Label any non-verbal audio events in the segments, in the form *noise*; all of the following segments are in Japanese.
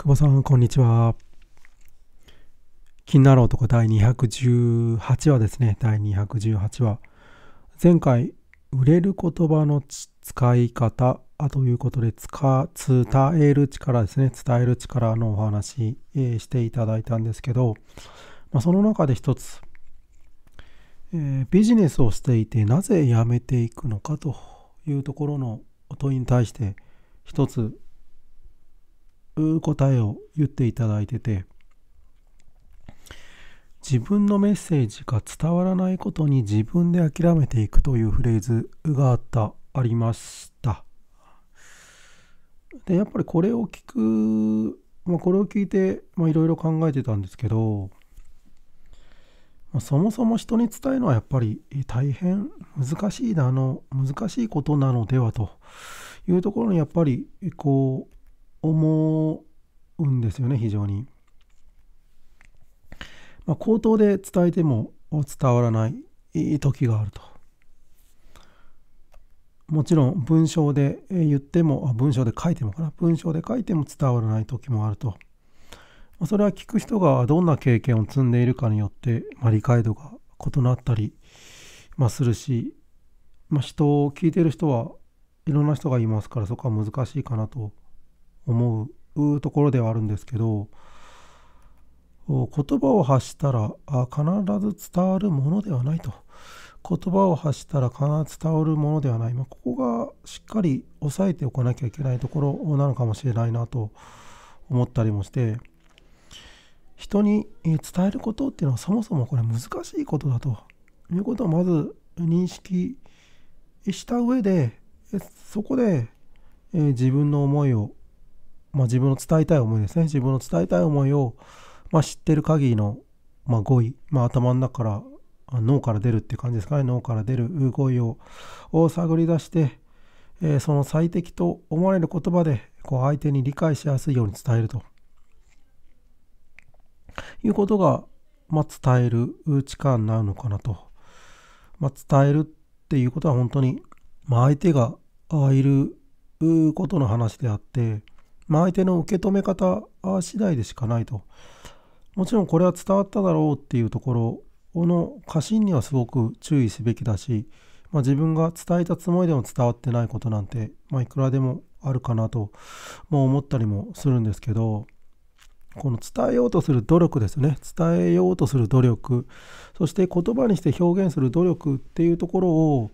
久保さん、こんにちは。気になる男第218話ですね。第218話。前回、売れる言葉の使い方ということで伝える力ですね。伝える力のお話、えー、していただいたんですけど、まあ、その中で一つ、えー、ビジネスをしていてなぜ辞めていくのかというところの問いに対して一つ答えを言っていただいてて自分のメッセージが伝わらないことに自分で諦めていくというフレーズがあったありましたでやっぱりこれを聞く、まあ、これを聞いていろいろ考えてたんですけど、まあ、そもそも人に伝えるのはやっぱり大変難しいなの難しいことなのではというところにやっぱりこう思うんですよね非常に。まあ、口頭で伝えても伝わらない時があると。もちろん文章で言っても、文章で書いてもかな。文章で書いても伝わらない時もあると。それは聞く人がどんな経験を積んでいるかによって、まあ、理解度が異なったり、まあ、するし、まあ、人を聞いてる人はいろんな人がいますからそこは難しいかなと思うところではあるんですけど言葉を発したら必ず伝わるものではないと言葉を発したら必ず伝わるものではない、まあ、ここがしっかり押さえておかなきゃいけないところなのかもしれないなと思ったりもして人に伝えることっていうのはそもそもこれ難しいことだということをまず認識した上でそこで自分の思いをまあ、自分の伝えたい思いですね自分の伝えたい思いを、まあ、知ってる限りの、まあ、語彙、まあ、頭の中から脳から出るっていう感じですかね脳から出る語彙をを探り出して、えー、その最適と思われる言葉でこう相手に理解しやすいように伝えるということが、まあ、伝える力になるのかなと、まあ、伝えるっていうことは本当に、まあ、相手がいることの話であって、相手の受け止め方次第でしかないともちろんこれは伝わっただろうっていうところの過信にはすごく注意すべきだし、まあ、自分が伝えたつもりでも伝わってないことなんて、まあ、いくらでもあるかなと、まあ、思ったりもするんですけどこの伝えようとする努力ですね伝えようとする努力そして言葉にして表現する努力っていうところを、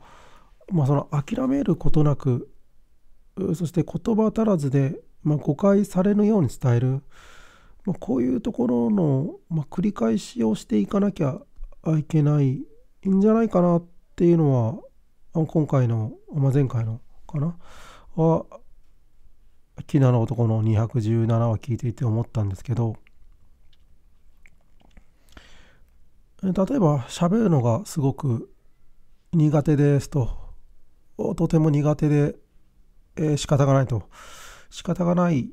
まあ、その諦めることなくそして言葉足らずでまあ、誤解されぬように伝える、まあ、こういうところの、まあ、繰り返しをしていかなきゃいけないんじゃないかなっていうのは今回の、まあ、前回のかなは「きなの男」の217は聞いていて思ったんですけど例えば喋るのがすごく苦手ですととても苦手で、えー、仕方がないと。仕方がない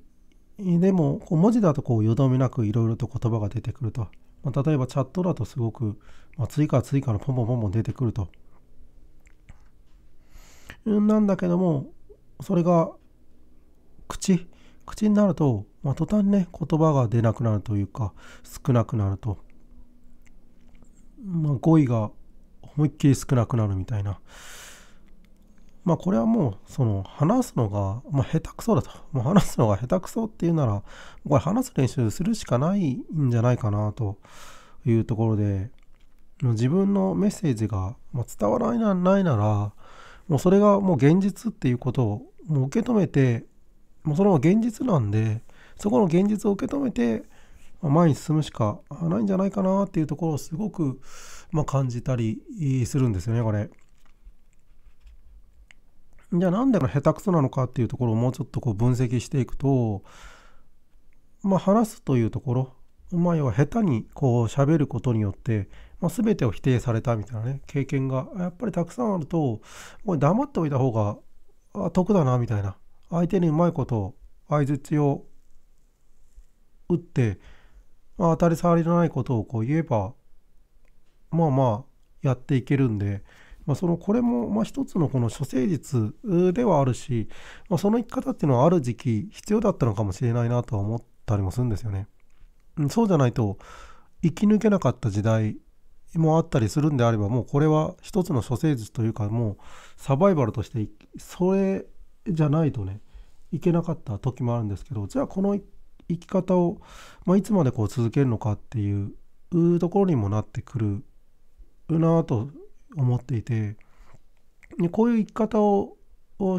でもこう文字だとこうよどみなくいろいろと言葉が出てくると、まあ、例えばチャットだとすごく、まあ、追加追加のポンポンポンポン出てくるとなんだけどもそれが口口になると、まあ、途端ね言葉が出なくなるというか少なくなると、まあ、語彙が思いっきり少なくなるみたいなまあこれはもうその話すのが、まあ、下手くそだと、もう話すのが下手くそっていうならこれ話す練習するしかないんじゃないかなというところで自分のメッセージが伝わらないならもうそれがもう現実っていうことをもう受け止めてもうそれも現実なんでそこの現実を受け止めて前に進むしかないんじゃないかなっていうところをすごくまあ感じたりするんですよねこれ。じゃあなんで下手くそなのかっていうところをもうちょっとこう分析していくと、まあ、話すというところ、まあ、要は下手にこう喋ることによって、まあ、全てを否定されたみたいなね経験がやっぱりたくさんあるともう黙っておいた方が得だなみたいな相手にうまいこと相づちを打って、まあ、当たり障りのないことをこう言えばまあまあやっていけるんで。まあ、そのこれもまあ一つのこの処世術ではあるし、まあ、その生き方っていうのはある時期必要だったのかもしれないなとは思ったりもするんですよね。そうじゃないと生き抜けなかった時代もあったりするんであればもうこれは一つの処世術というかもうサバイバルとしてそれじゃないとねいけなかった時もあるんですけどじゃあこの生き方を、まあ、いつまでこう続けるのかっていうところにもなってくるなと思っていてでこういう生き方を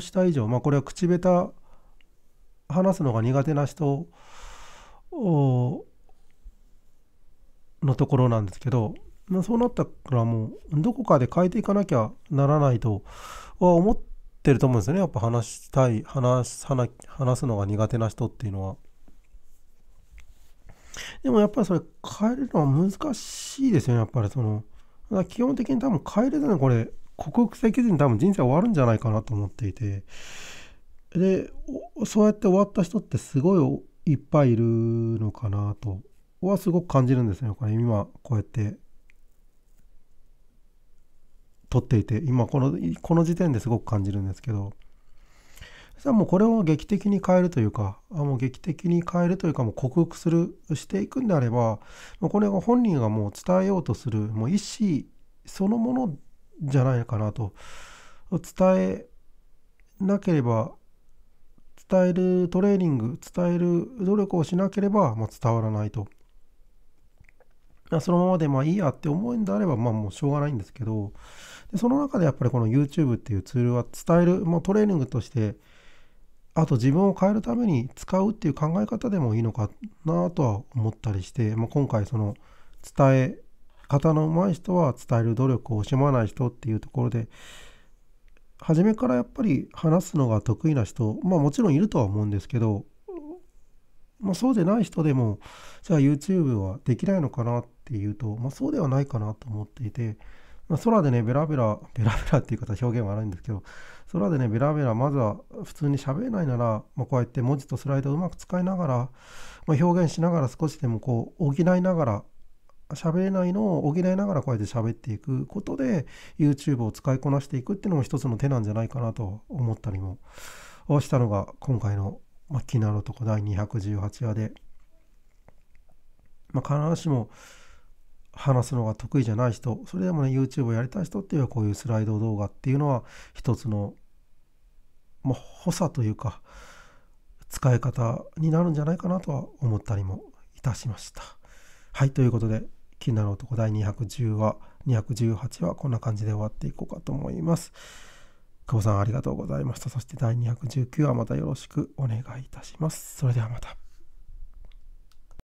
した以上、まあ、これは口下手話すのが苦手な人のところなんですけど、まあ、そうなったからもうどこかで変えていかなきゃならないとは思ってると思うんですよねやっぱ話したい話話すのが苦手な人っていうのは。でもやっぱりそれ変えるのは難しいですよねやっぱりその。だ基本的に多分帰れずにこれ、克服できずに多分人生終わるんじゃないかなと思っていて、で、そうやって終わった人ってすごいいっぱいいるのかなとはすごく感じるんですね。これ今こうやって撮っていて、今この、この時点ですごく感じるんですけど、さあもうこれを劇的に変えるというかもう劇的に変えるというかもう克服するしていくんであればもうこれが本人がもう伝えようとするもう意思そのものじゃないかなと伝えなければ伝えるトレーニング伝える努力をしなければ、まあ、伝わらないとそのままでまあいいやって思うんであればまあもうしょうがないんですけどでその中でやっぱりこの YouTube っていうツールは伝える、まあ、トレーニングとしてあと自分を変えるために使うっていう考え方でもいいのかなとは思ったりして、まあ、今回その伝え方の上手い人は伝える努力を惜しまない人っていうところで初めからやっぱり話すのが得意な人まあもちろんいるとは思うんですけど、まあ、そうでない人でもじゃあ YouTube はできないのかなっていうと、まあ、そうではないかなと思っていて。まあ、空でね、ベラベラ、ベラベラ *laughs* っていう方表現はないんですけど、空でね、ベラベラ、まずは普通に喋れないなら、まあ、こうやって文字とスライドをうまく使いながら、まあ、表現しながら少しでもこう補いながら、喋れないのを補いながらこうやって喋っていくことで、YouTube を使いこなしていくっていうのも一つの手なんじゃないかなと思ったりもしたのが、今回の、まあ、気になるとこ第218話で、まあ、必ずしも、話すのが得意じゃない人、それでもね、YouTube をやりたい人っていうのはこういうスライド動画っていうのは一つの、まあ、補佐というか、使い方になるんじゃないかなとは思ったりもいたしました。はい、ということで、気になる男第210話、218話、こんな感じで終わっていこうかと思います。久保さんありがとうございました。そして第219話またよろしくお願いいたします。それではまた。